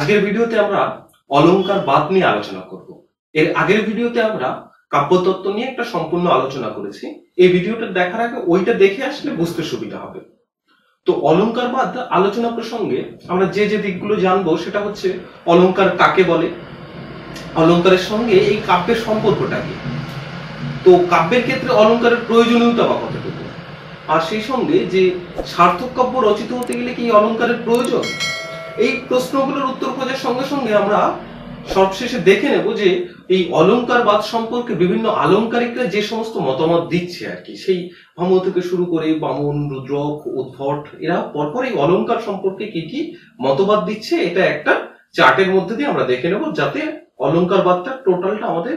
আজকের ভিডিওতে আমরা অলঙ্কার বাদ নিয়ে আলোচনা করব এর আগের ভিডিওতে আমরা কাব্যতত্ত্ব নিয়ে একটা সম্পূর্ণ আলোচনা করেছি এই ভিডিওটা দেখার আগে ওইটা দেখে আসলে বুঝতে সুবিধা হবে তো অলঙ্কার বাদ আলোচনা প্রসঙ্গে আমরা যে যে দিকগুলো জানবো সেটা হচ্ছে অলঙ্কার কাকে বলে অলঙ্কারের সঙ্গে এই কাব্যের সম্পর্কটা কি তো কাব্যের ক্ষেত্রে অলঙ্কারের প্রয়োজনীয়তা বা কতটুকু আর সেই সঙ্গে যে সার্থক কাব্য রচিত হতে গেলে কি অলঙ্কারের প্রয়োজন এই প্রশ্নগুলোর উত্তর খোঁজার সঙ্গে সঙ্গে আমরা সবশেষে দেখে নেব যে এই অলঙ্কারবাদ সম্পর্কে বিভিন্ন আলঙ্কারিকরা যে সমস্ত মতামত দিচ্ছে আর কি সেই ভ্রম থেকে শুরু করে বামন রুদ্রক উদ্ভট এরা পরপর এই অলঙ্কার সম্পর্কে কি কি মতবাদ দিচ্ছে এটা একটা চার্টের মধ্যে দিয়ে আমরা দেখে নেব যাতে অলঙ্কারবাদটা টোটালটা আমাদের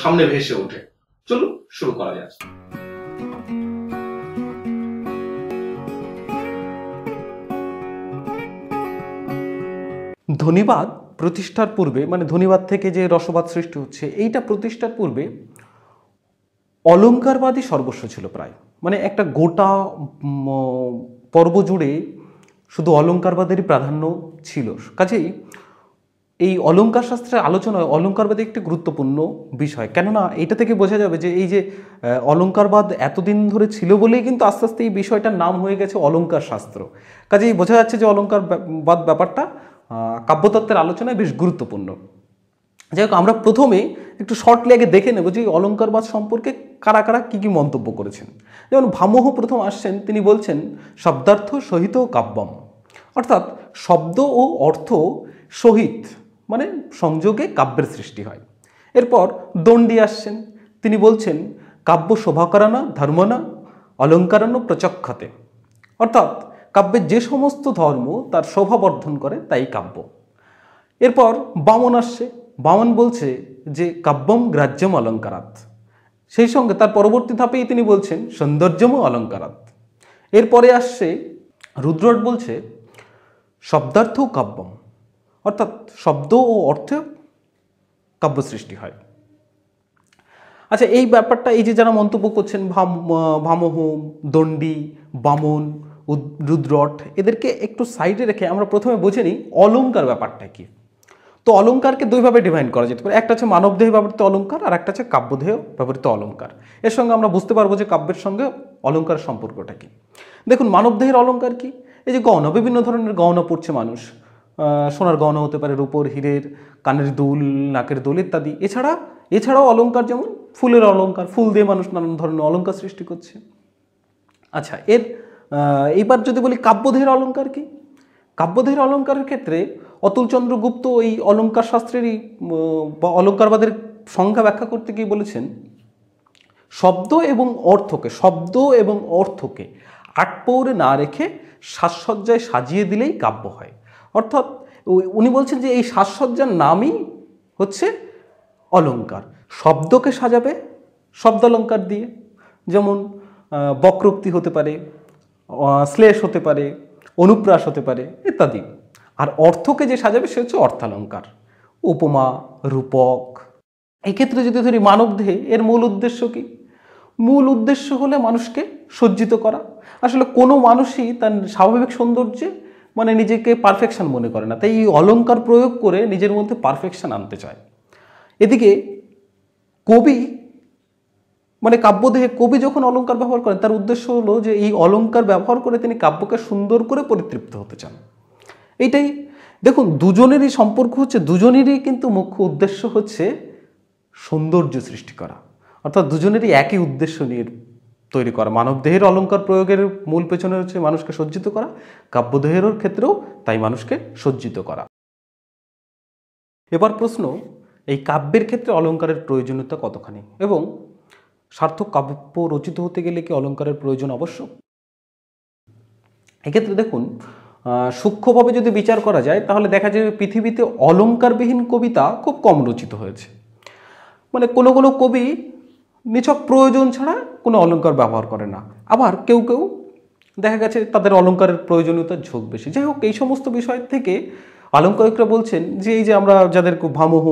সামনে ভেসে ওঠে চলুন শুরু করা যাক ধনীবাদ প্রতিষ্ঠার পূর্বে মানে ধনীবাদ থেকে যে রসবাদ সৃষ্টি হচ্ছে এইটা প্রতিষ্ঠার পূর্বে অলঙ্কারবাদই সর্বস্ব ছিল প্রায় মানে একটা গোটা পর্ব জুড়ে শুধু অলঙ্কারবাদেরই প্রাধান্য ছিল কাজেই এই অলঙ্কার শাস্ত্রের আলোচনায় অলঙ্কারবাদ একটি গুরুত্বপূর্ণ বিষয় কেননা এটা থেকে বোঝা যাবে যে এই যে অলঙ্কারবাদ এতদিন ধরে ছিল বলেই কিন্তু আস্তে আস্তে এই বিষয়টার নাম হয়ে গেছে অলঙ্কার শাস্ত্র কাজেই বোঝা যাচ্ছে যে অলঙ্কারবাদ ব্যাপারটা কাব্যতত্ত্বের আলোচনায় বেশ গুরুত্বপূর্ণ যাই হোক আমরা প্রথমে একটু শর্টলি আগে দেখে নেব যে অলঙ্কারবাদ সম্পর্কে কারা কারা কী কী মন্তব্য করেছেন যেমন ভামহ প্রথম আসছেন তিনি বলছেন শব্দার্থ সহিত কাব্যম অর্থাৎ শব্দ ও অর্থ সহিত মানে সংযোগে কাব্যের সৃষ্টি হয় এরপর দণ্ডী আসছেন তিনি বলছেন কাব্য শোভাকরানা ধর্মনা অলঙ্কারানো প্রচক্ষতে অর্থাৎ কাব্যের যে সমস্ত ধর্ম তার শোভা বর্ধন করে তাই কাব্য এরপর বামন আসছে বামন বলছে যে কাব্যম গ্রাহ্যম অলঙ্কারাত সেই সঙ্গে তার পরবর্তী ধাপেই তিনি বলছেন সৌন্দর্যমও অলঙ্কারাত এরপরে আসছে রুদ্রট বলছে শব্দার্থ কাব্যম অর্থাৎ শব্দ ও অর্থে কাব্য সৃষ্টি হয় আচ্ছা এই ব্যাপারটা এই যে যারা মন্তব্য করছেন ভাম ভামহ দণ্ডী বামন রুদ্রট এদেরকে একটু সাইডে রেখে আমরা প্রথমে বুঝে নিই অলঙ্কার ব্যাপারটা কি তো অলঙ্কারকে দুইভাবে ডিভাইন করা যেতে পারে একটা হচ্ছে মানবদেহে ব্যবহৃত অলঙ্কার আর একটা হচ্ছে কাব্যদেহ ব্যবহৃত অলঙ্কার এর সঙ্গে আমরা বুঝতে পারবো যে কাব্যের সঙ্গে অলঙ্কার সম্পর্কটা কি দেখুন মানবদেহের অলঙ্কার কি এই যে গহনা বিভিন্ন ধরনের গহনা পড়ছে মানুষ সোনার গহনা হতে পারে রূপর হীরের কানের দুল নাকের দুল ইত্যাদি এছাড়া এছাড়াও অলঙ্কার যেমন ফুলের অলঙ্কার ফুল দিয়ে মানুষ নানান ধরনের অলঙ্কার সৃষ্টি করছে আচ্ছা এর এইবার যদি বলি কাব্যধের অলঙ্কার কি কাব্যধের অলঙ্কারের ক্ষেত্রে অতুলচন্দ্র গুপ্ত এই অলঙ্কার শাস্ত্রেরই বা অলঙ্কারবাদের সংখ্যা ব্যাখ্যা করতে গিয়ে বলেছেন শব্দ এবং অর্থকে শব্দ এবং অর্থকে আটপৌরে না রেখে সাজসজ্জায় সাজিয়ে দিলেই কাব্য হয় অর্থাৎ উনি বলছেন যে এই সাজসজ্জার নামই হচ্ছে অলঙ্কার শব্দকে সাজাবে শব্দ অলঙ্কার দিয়ে যেমন বক্রোক্তি হতে পারে শ্লেষ হতে পারে অনুপ্রাস হতে পারে ইত্যাদি আর অর্থকে যে সাজাবে সে হচ্ছে অর্থালঙ্কার উপমা রূপক এক্ষেত্রে যদি ধরি মানবদেহে এর মূল উদ্দেশ্য কি মূল উদ্দেশ্য হলে মানুষকে সজ্জিত করা আসলে কোনো মানুষই তার স্বাভাবিক সৌন্দর্যে মানে নিজেকে পারফেকশন মনে করে না তাই এই অলঙ্কার প্রয়োগ করে নিজের মধ্যে পারফেকশন আনতে চায় এদিকে কবি মানে কাব্যদেহে কবি যখন অলঙ্কার ব্যবহার করেন তার উদ্দেশ্য হলো যে এই অলঙ্কার ব্যবহার করে তিনি কাব্যকে সুন্দর করে পরিতৃপ্ত হতে চান এইটাই দেখুন দুজনেরই সম্পর্ক হচ্ছে দুজনেরই কিন্তু মুখ্য উদ্দেশ্য হচ্ছে সৌন্দর্য সৃষ্টি করা অর্থাৎ দুজনেরই একই উদ্দেশ্য নিয়ে তৈরি করা মানবদেহের অলঙ্কার প্রয়োগের মূল পেছনে হচ্ছে মানুষকে সজ্জিত করা কাব্যদেহের ক্ষেত্রেও তাই মানুষকে সজ্জিত করা এবার প্রশ্ন এই কাব্যের ক্ষেত্রে অলঙ্কারের প্রয়োজনীয়তা কতখানি এবং সার্থক কাব্য রচিত হতে গেলে কি অলঙ্কারের প্রয়োজন অবশ্য এক্ষেত্রে দেখুন সূক্ষ্মভাবে যদি বিচার করা যায় তাহলে দেখা যায় পৃথিবীতে অলঙ্কারবিহীন কবিতা খুব কম রচিত হয়েছে মানে কোনো কোনো কবি নিছক প্রয়োজন ছাড়া কোনো অলঙ্কার ব্যবহার করে না আবার কেউ কেউ দেখা গেছে তাদের অলঙ্কারের প্রয়োজনীয়তার ঝোঁক বেশি যাই হোক এই সমস্ত বিষয় থেকে অলঙ্কারিকরা বলছেন যে এই যে আমরা যাদের ভামহ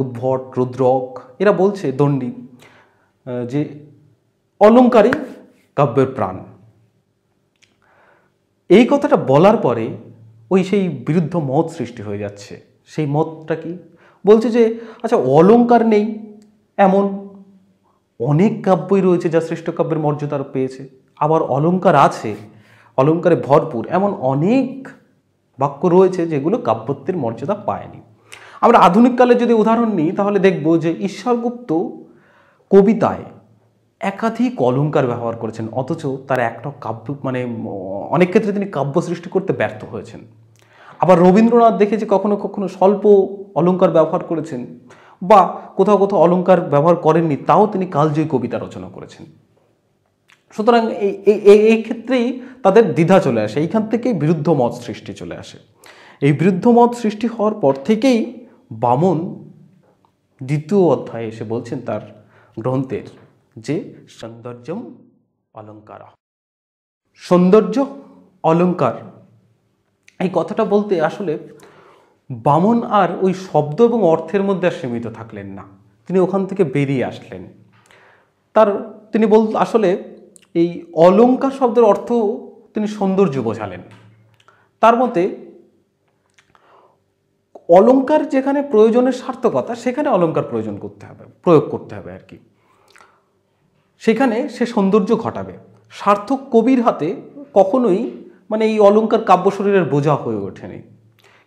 উদ্ভট রুদ্রক এরা বলছে দণ্ডী যে অলঙ্কারে কাব্যের প্রাণ এই কথাটা বলার পরে ওই সেই বিরুদ্ধ মত সৃষ্টি হয়ে যাচ্ছে সেই মতটা কি বলছে যে আচ্ছা অলঙ্কার নেই এমন অনেক কাব্যই রয়েছে যা শ্রেষ্ঠ কাব্যের মর্যাদা পেয়েছে আবার অলঙ্কার আছে অলঙ্কারে ভরপুর এমন অনেক বাক্য রয়েছে যেগুলো কাব্যত্বের মর্যাদা পায়নি আমরা আধুনিককালে যদি উদাহরণ নিই তাহলে দেখব যে ঈশ্বরগুপ্ত কবিতায় একাধিক অলঙ্কার ব্যবহার করেছেন অথচ তার একটা কাব্য মানে অনেক ক্ষেত্রে তিনি কাব্য সৃষ্টি করতে ব্যর্থ হয়েছেন আবার রবীন্দ্রনাথ দেখে যে কখনো কখনো স্বল্প অলঙ্কার ব্যবহার করেছেন বা কোথাও কোথাও অলঙ্কার ব্যবহার করেননি তাও তিনি কালজয়ী কবিতা রচনা করেছেন সুতরাং এই এই ক্ষেত্রেই তাদের দ্বিধা চলে আসে এইখান থেকেই বিরুদ্ধ মত সৃষ্টি চলে আসে এই বিরুদ্ধ মত সৃষ্টি হওয়ার পর থেকেই বামন দ্বিতীয় অধ্যায়ে এসে বলছেন তার গ্রন্থের যে সৌন্দর্যম অলঙ্কার সৌন্দর্য অলঙ্কার এই কথাটা বলতে আসলে বামন আর ওই শব্দ এবং অর্থের মধ্যে আর সীমিত থাকলেন না তিনি ওখান থেকে বেরিয়ে আসলেন তার তিনি বল আসলে এই অলঙ্কার শব্দের অর্থ তিনি সৌন্দর্য বোঝালেন তার মতে অলঙ্কার যেখানে প্রয়োজনের সার্থকতা সেখানে অলঙ্কার প্রয়োজন করতে হবে প্রয়োগ করতে হবে আর কি সেখানে সে সৌন্দর্য ঘটাবে সার্থক কবির হাতে কখনোই মানে এই অলঙ্কার কাব্য শরীরের বোঝা হয়ে ওঠেনি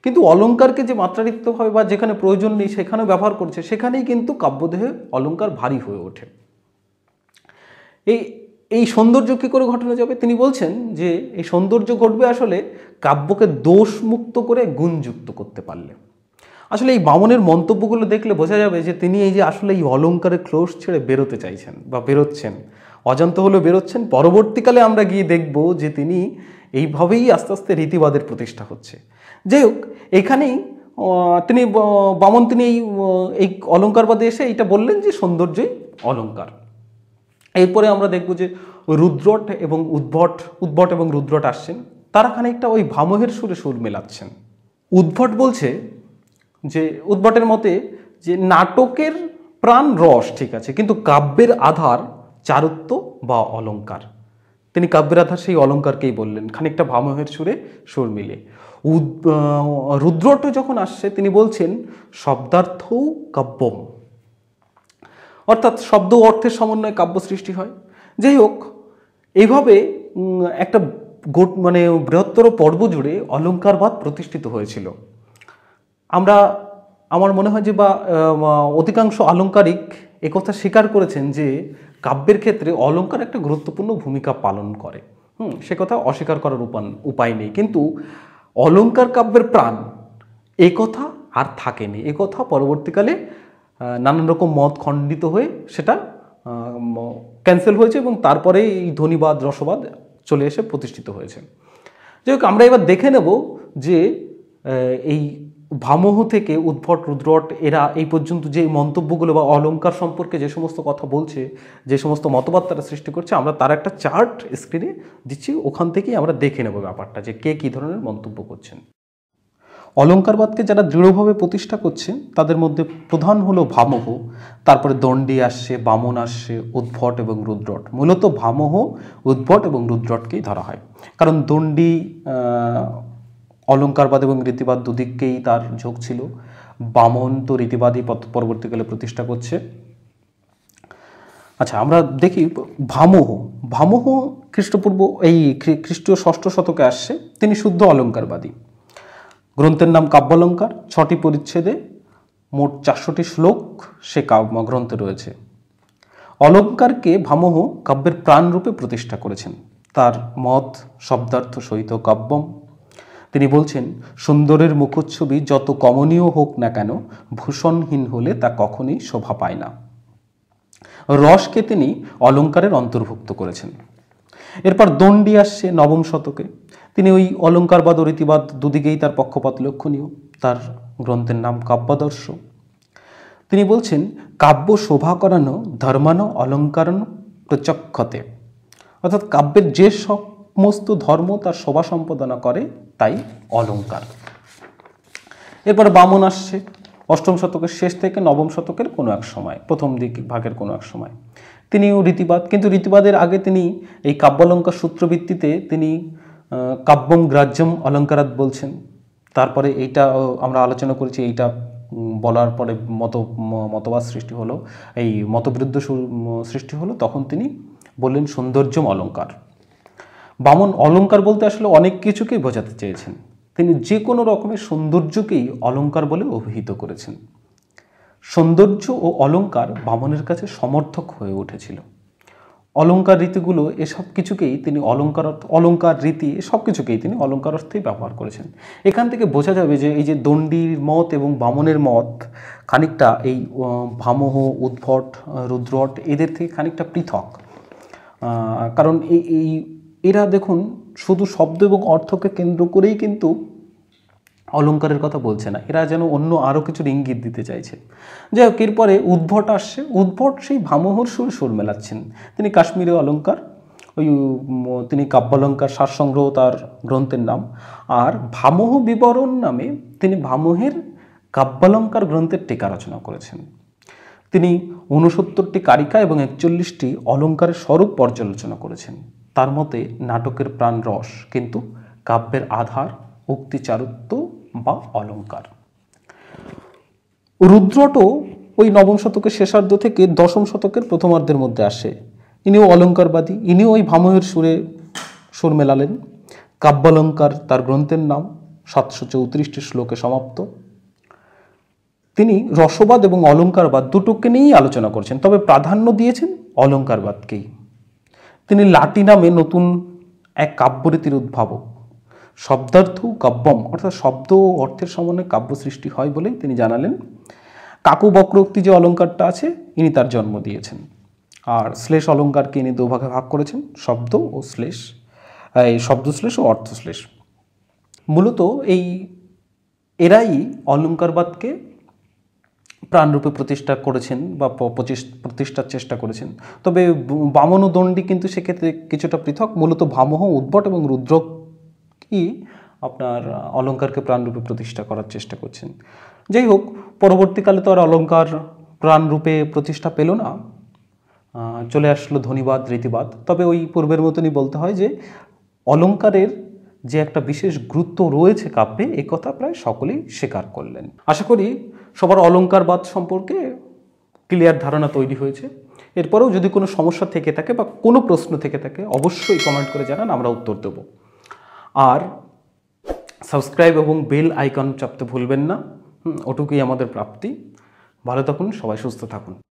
কিন্তু অলঙ্কারকে যে মাত্রাতিরিক্তভাবে বা যেখানে প্রয়োজন নেই সেখানেও ব্যবহার করছে সেখানেই কিন্তু কাব্যদেহে অলঙ্কার ভারী হয়ে ওঠে এই এই সৌন্দর্য কী করে ঘটানো যাবে তিনি বলছেন যে এই সৌন্দর্য ঘটবে আসলে কাব্যকে দোষমুক্ত করে গুণযুক্ত করতে পারলে আসলে এই বামনের মন্তব্যগুলো দেখলে বোঝা যাবে যে তিনি এই যে আসলে এই অলঙ্কারের ক্লোজ ছেড়ে বেরোতে চাইছেন বা বেরোচ্ছেন অজান্ত হলেও বেরোচ্ছেন পরবর্তীকালে আমরা গিয়ে দেখব যে তিনি এইভাবেই আস্তে আস্তে রীতিবাদের প্রতিষ্ঠা হচ্ছে যাই হোক এখানেই তিনি বামন তিনি এই এই অলঙ্কারবাদে এসে এইটা বললেন যে সৌন্দর্যই অলঙ্কার এরপরে আমরা দেখব যে রুদ্রট এবং উদ্ভট উদ্ভট এবং রুদ্রট আসছেন তারা খানিকটা ওই ভামহের সুরে সুর মেলাচ্ছেন উদ্ভট বলছে যে উদ্ভটের মতে যে নাটকের প্রাণ রস ঠিক আছে কিন্তু কাব্যের আধার চারুত্ব বা অলঙ্কার তিনি কাব্যের আধার সেই অলঙ্কারকেই বললেন খানিকটা ভামহের সুরে সুর মিলে রুদ্রট যখন আসছে তিনি বলছেন শব্দার্থ কাব্যম অর্থাৎ শব্দ অর্থের সমন্বয়ে কাব্য সৃষ্টি হয় যাই হোক এইভাবে একটা মানে বৃহত্তর পর্ব জুড়ে অলঙ্কারবাদ প্রতিষ্ঠিত হয়েছিল আমরা আমার মনে হয় যে বা অধিকাংশ আলঙ্কারিক একথা স্বীকার করেছেন যে কাব্যের ক্ষেত্রে অলঙ্কার একটা গুরুত্বপূর্ণ ভূমিকা পালন করে হুম সে কথা অস্বীকার করার উপান উপায় নেই কিন্তু অলঙ্কার কাব্যের প্রাণ এ কথা আর থাকেনি এ কথা পরবর্তীকালে নানান রকম মত খণ্ডিত হয়ে সেটা ক্যান্সেল হয়েছে এবং তারপরে এই ধনীবাদ রসবাদ চলে এসে প্রতিষ্ঠিত হয়েছে যাই হোক আমরা এবার দেখে নেব যে এই ভামোহ থেকে উদ্ভট রুদ্রট এরা এই পর্যন্ত যে মন্তব্যগুলো বা অলঙ্কার সম্পর্কে যে সমস্ত কথা বলছে যে সমস্ত মতবাদ তারা সৃষ্টি করছে আমরা তার একটা চার্ট স্ক্রিনে দিচ্ছি ওখান থেকেই আমরা দেখে নেব ব্যাপারটা যে কে কী ধরনের মন্তব্য করছেন অলঙ্কারবাদকে যারা দৃঢ়ভাবে প্রতিষ্ঠা করছে তাদের মধ্যে প্রধান হলো ভামহ তারপরে দণ্ডী আসছে বামন আসছে উদ্ভট এবং রুদ্রট মূলত ভামহ উদ্ভট এবং রুদ্রটকেই ধরা হয় কারণ দণ্ডি অলঙ্কারবাদ এবং রীতিবাদ দুদিককেই তার ঝোঁক ছিল বামন তো রীতিবাদই পরবর্তীকালে প্রতিষ্ঠা করছে আচ্ছা আমরা দেখি ভামোহ ভামোহ খ্রিস্টপূর্ব এই খ্রিস্টীয় ষষ্ঠ শতকে আসছে তিনি শুদ্ধ অলঙ্কারবাদী গ্রন্থের নাম কাব্যালঙ্কার ছটি পরিচ্ছেদে মোট চারশোটি শ্লোক সে কাব্য গ্রন্থে রয়েছে অলঙ্কারকে ভামোহ কাব্যের প্রাণরূপে প্রতিষ্ঠা করেছেন তার মত শব্দার্থ সহিত কাব্যম তিনি বলছেন সুন্দরের মুখচ্ছবি যত কমনীয় হোক না কেন ভূষণহীন হলে তা কখনই শোভা পায় না রসকে তিনি অলঙ্কারের অন্তর্ভুক্ত করেছেন এরপর দণ্ডি আসছে নবম শতকে তিনি ওই অলঙ্কারবাদ ও রীতিবাদ দুদিকেই তার পক্ষপাত লক্ষণীয় তার গ্রন্থের নাম কাব্যাদর্শ তিনি বলছেন কাব্য শোভা করানো ধর্মানো অলঙ্কারণ প্রচক্ষতে অর্থাৎ কাব্যের যে সব সমস্ত ধর্ম তার শোভা সম্পাদনা করে তাই অলঙ্কার এরপর বামন আসছে অষ্টম শতকের শেষ থেকে নবম শতকের কোনো এক সময় প্রথম দিক ভাগের কোনো এক সময় তিনিও রীতিবাদ কিন্তু রীতিবাদের আগে তিনি এই কাব্যালঙ্কার সূত্রভিত্তিতে তিনি কাব্যম গ্রাহ্যম অলঙ্কারাত বলছেন তারপরে এইটা আমরা আলোচনা করেছি এইটা বলার পরে মত মতবাদ সৃষ্টি হলো এই মতবিরুদ্ধ সৃষ্টি হলো তখন তিনি বললেন সৌন্দর্যম অলঙ্কার বামন অলঙ্কার বলতে আসলে অনেক কিছুকেই বোঝাতে চেয়েছেন তিনি যে কোনো রকমের সৌন্দর্যকেই অলঙ্কার বলে অভিহিত করেছেন সৌন্দর্য ও অলঙ্কার বামনের কাছে সমর্থক হয়ে উঠেছিল অলঙ্কার রীতিগুলো এসব কিছুকেই তিনি অলঙ্কার অলঙ্কার রীতি সব কিছুকেই তিনি অলঙ্কার অর্থেই ব্যবহার করেছেন এখান থেকে বোঝা যাবে যে এই যে দণ্ডির মত এবং বামনের মত খানিকটা এই ভামহ উদ্ভট রুদ্রট এদের থেকে খানিকটা পৃথক কারণ এই এই এরা দেখুন শুধু শব্দ এবং অর্থকে কেন্দ্র করেই কিন্তু অলঙ্কারের কথা বলছে না এরা যেন অন্য আরও কিছুর ইঙ্গিত দিতে চাইছে যাই হোক এরপরে উদ্ভট আসছে উদ্ভট সেই ভামোহর সুর সুর মেলাচ্ছেন তিনি কাশ্মীরে অলঙ্কার ওই তিনি কাব্যালঙ্কার সার সংগ্রহ তার গ্রন্থের নাম আর ভামোহ বিবরণ নামে তিনি ভামোহের কাব্যালঙ্কার গ্রন্থের টিকা রচনা করেছেন তিনি ঊনসত্তরটি কারিকা এবং একচল্লিশটি অলঙ্কারের স্বরূপ পর্যালোচনা করেছেন তার মতে নাটকের প্রাণ রস কিন্তু কাব্যের আধার উক্তিচারুত্ব বা অলঙ্কার রুদ্রট ওই নবম শতকের শেষার্ধ থেকে দশম শতকের প্রথমার্ধের মধ্যে আসে ইনিও অলঙ্কারবাদী ইনিও ওই ভামহের সুরে সুর মেলালেন কাব্যালঙ্কার তার গ্রন্থের নাম সাতশো চৌত্রিশটি শ্লোকে সমাপ্ত তিনি রসবাদ এবং অলঙ্কারবাদ দুটোকে নিয়েই আলোচনা করছেন তবে প্রাধান্য দিয়েছেন অলঙ্কারবাদকেই তিনি লাটি নামে নতুন এক কাব্যরীতির উদ্ভাবক শব্দার্থ কাব্যম অর্থাৎ শব্দ ও অর্থের সমন্বয়ে কাব্য সৃষ্টি হয় বলেই তিনি জানালেন কাকু বক্রোক্তি যে অলঙ্কারটা আছে ইনি তার জন্ম দিয়েছেন আর শ্লেষ অলঙ্কারকে ইনি দুভাগে ভাগ করেছেন শব্দ ও শ্লেষ এই শব্দশ্লেষ ও অর্থশ্লেষ মূলত এই এরাই অলঙ্কারবাদকে প্রাণরূপে প্রতিষ্ঠা করেছেন বা প্রতিষ্ঠার চেষ্টা করেছেন তবে বামন ও দণ্ডী কিন্তু সেক্ষেত্রে কিছুটা পৃথক মূলত ভামহ উদ্ভট এবং রুদ্র কি আপনার অলঙ্কারকে প্রাণরূপে প্রতিষ্ঠা করার চেষ্টা করছেন যাই হোক পরবর্তীকালে তো আর অলঙ্কার প্রাণরূপে প্রতিষ্ঠা পেল না চলে আসলো ধনীবাদ রীতিবাদ তবে ওই পূর্বের মতনই বলতে হয় যে অলঙ্কারের যে একটা বিশেষ গুরুত্ব রয়েছে কাব্যে এ কথা প্রায় সকলেই স্বীকার করলেন আশা করি সবার অলঙ্কারবাদ সম্পর্কে ক্লিয়ার ধারণা তৈরি হয়েছে এরপরেও যদি কোনো সমস্যা থেকে থাকে বা কোনো প্রশ্ন থেকে থাকে অবশ্যই কমেন্ট করে জানান আমরা উত্তর দেব আর সাবস্ক্রাইব এবং বেল আইকন চাপতে ভুলবেন না ওটুকুই আমাদের প্রাপ্তি ভালো থাকুন সবাই সুস্থ থাকুন